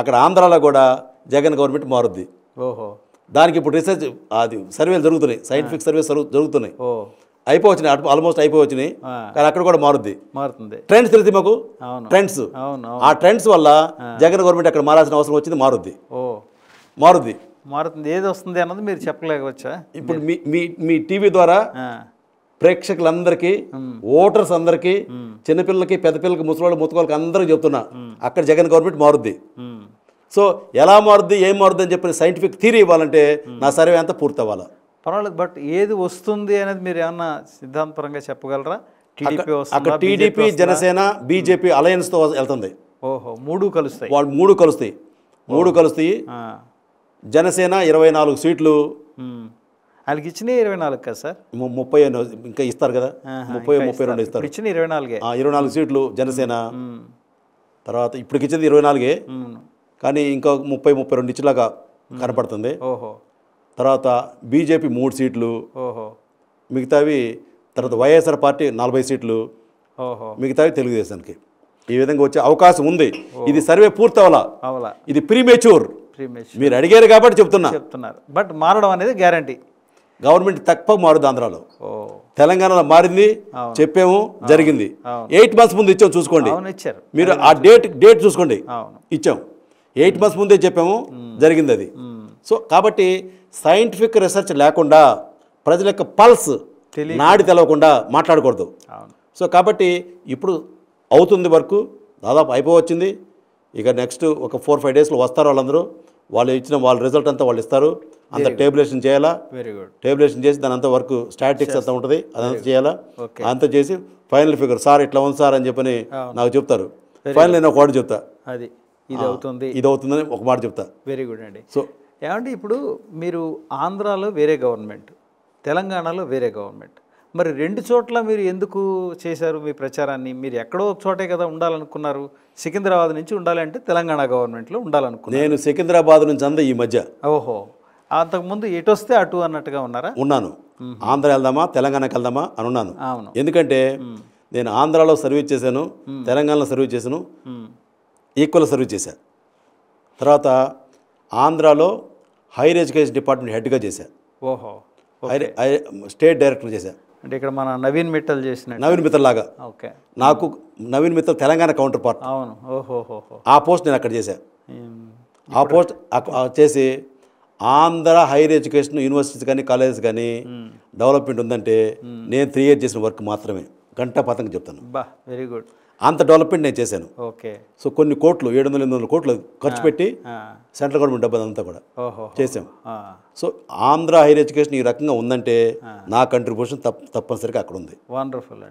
అక్కడ ఆంధ్రాలో కూడా జగన్ గవర్నమెంట్ మారుద్ది ఓహో దానికి ఇప్పుడు రీసెర్చ్ అది సర్వేలు జరుగుతున్నాయి సైంటిఫిక్ సర్వేస్ జరుగుతున్నాయి అయిపోవచ్చు ఆల్మోస్ట్ అయిపోవచ్చినాయి కానీ అక్కడ కూడా మారుద్ది మారుతుంది ట్రెండ్స్ తెలిసి మాకు ట్రెండ్స్ ఆ ట్రెండ్స్ వల్ల జగన్ గవర్నమెంట్ అక్కడ మారాల్సిన అవసరం వచ్చింది మారుద్ది మారుద్ది మారుతుంది ఏది వస్తుంది అన్నది మీరు చెప్పలేకపోవచ్చా ఇప్పుడు మీ మీ మీ టీవీ ద్వారా ప్రేక్షకులందరికీ ఓటర్స్ అందరికీ చిన్నపిల్లలకి పెద్దపిల్లలకి ముసలి వాళ్ళు ముత్తుకోళ్ళకి అందరికీ చెప్తున్నా అక్కడ జగన్ గవర్నమెంట్ మారుద్ది సో ఎలా మారుద్ది ఏం మారుద్ది అని చెప్పిన సైంటిఫిక్ థీరీ ఇవ్వాలంటే నా సర్వే అంతా పూర్తి అవ్వాలి పర్వాలేదు బట్ ఏది వస్తుంది అనేది మీరు ఏమన్నా సిద్ధాంతపరంగా చెప్పగలరా అక్కడ టీడీపీ జనసేన బీజేపీ అలయన్స్తో వెళ్తుంది ఓహో మూడు కలుస్తాయి వాళ్ళు మూడు కలుస్తాయి మూడు కలుస్తాయి జనసేన ఇరవై నాలుగు సీట్లు వాళ్ళకి ఇచ్చిన ఇరవై నాలుగు కదా సార్ ముప్పై ఇంకా ఇస్తారు కదా ముప్పై ముప్పై రెండు ఇస్తారు ఇచ్చిన ఇరవై నాలుగే ఇరవై నాలుగు సీట్లు జనసేన తర్వాత ఇప్పటికిచ్చింది ఇరవై నాలుగే కానీ ఇంకా ముప్పై ముప్పై రెండు ఇచ్చిలాగా కనపడుతుంది తర్వాత బీజేపీ మూడు సీట్లు మిగతావి తర్వాత వైఎస్ఆర్ పార్టీ నలభై సీట్లు మిగతావి తెలుగుదేశానికి ఈ విధంగా వచ్చే అవకాశం ఉంది ఇది సర్వే పూర్తి అవలా ఇది ప్రీమేచ్యూర్ మీరు అడిగారు కాబట్టి చెప్తున్నా చెప్తున్నారు బట్ మారడం అనేది గ్యారంటీ గవర్నమెంట్ తక్కువ మారుద్ది ఆంధ్రాలో తెలంగాణలో మారింది చెప్పాము జరిగింది ఎయిట్ మంత్స్ ముందు ఇచ్చాం చూసుకోండి మీరు ఆ డేట్ డేట్ చూసుకోండి ఇచ్చాం ఎయిట్ మంత్స్ ముందే చెప్పాము జరిగింది అది సో కాబట్టి సైంటిఫిక్ రీసెర్చ్ లేకుండా ప్రజల యొక్క పల్స్ నాడి తెలవకుండా మాట్లాడకూడదు సో కాబట్టి ఇప్పుడు అవుతుంది వరకు దాదాపు అయిపోవచ్చింది ఇక నెక్స్ట్ ఒక ఫోర్ ఫైవ్ డేస్లో వస్తారు వాళ్ళందరూ వాళ్ళు ఇచ్చిన వాళ్ళ రిజల్ట్ అంతా వాళ్ళు ఇస్తారు అంత టేబులేషన్ చేయాలా వెరీ గుడ్ టేబులేషన్ చేసి దాని అంత వరకు స్టాటిక్స్ అంతా ఉంటుంది అదంతా చేయాలా అంత చేసి ఫైనల్ ఫిగర్ సార్ ఇట్లా ఉంది సార్ అని చెప్పని నాకు చెప్తారు ఫైనల్ నేను ఒక వాడు చెప్తా అది ఇది అవుతుంది ఇది అవుతుందని ఒక మాట చెప్తా వెరీ గుడ్ అండి సో ఏమంటే ఇప్పుడు మీరు ఆంధ్రాలో వేరే గవర్నమెంట్ తెలంగాణలో వేరే గవర్నమెంట్ మరి రెండు చోట్ల మీరు ఎందుకు చేశారు మీ ప్రచారాన్ని మీరు ఎక్కడో ఒక చోటే కదా ఉండాలనుకున్నారు సికింద్రాబాద్ నుంచి ఉండాలంటే తెలంగాణ గవర్నమెంట్లో ఉండాలనుకున్నాను నేను సికింద్రాబాద్ నుంచి అంద ఈ మధ్య ఓహో అంతకుముందు ఎటు వస్తే అటు అన్నట్టుగా ఉన్నారా ఉన్నాను ఆంధ్ర వెళ్దామా తెలంగాణకి వెళ్దామా అని ఉన్నాను ఎందుకంటే నేను ఆంధ్రాలో సర్వీస్ చేశాను తెలంగాణలో సర్వీస్ చేశాను ఈక్వల్ సర్వీస్ చేశారు తర్వాత ఆంధ్రాలో హైయర్ ఎడ్యుకేషన్ డిపార్ట్మెంట్ హెడ్గా చేశారు ఓహో స్టేట్ డైరెక్టర్ చేశారు అంటే ఇక్కడ మన నవీన్ మిట్టల్ చేసిన నవీన్ మిత్తల్ లాగా ఓకే నాకు నవీన్ మిత్తల్ తెలంగాణ కౌంటర్ పార్ట్ అవును ఓహో ఆ పోస్ట్ నేను అక్కడ చేశాను ఆ పోస్ట్ చేసి ఆంధ్ర హైయర్ ఎడ్యుకేషన్ యూనివర్సిటీస్ కానీ కాలేజెస్ కానీ డెవలప్మెంట్ ఉందంటే నేను త్రీ ఇయర్స్ చేసిన వర్క్ మాత్రమే గంట పథకం చెప్తాను బా వెరీ గుడ్ అంత డెవలప్మెంట్ నేను చేశాను ఓకే సో కొన్ని కోట్లు ఏడు వందల ఎనిమిది వందల కోట్లు ఖర్చు పెట్టి సెంట్రల్ గవర్నమెంట్ డబ్బు అంతా కూడా చేసాం సో ఆంధ్ర హైయర్ ఎడ్యుకేషన్ ఈ రకంగా ఉందంటే నా కంట్రిబ్యూషన్ తప్ప తప్పనిసరిగా అక్కడ ఉంది వండర్ఫుల్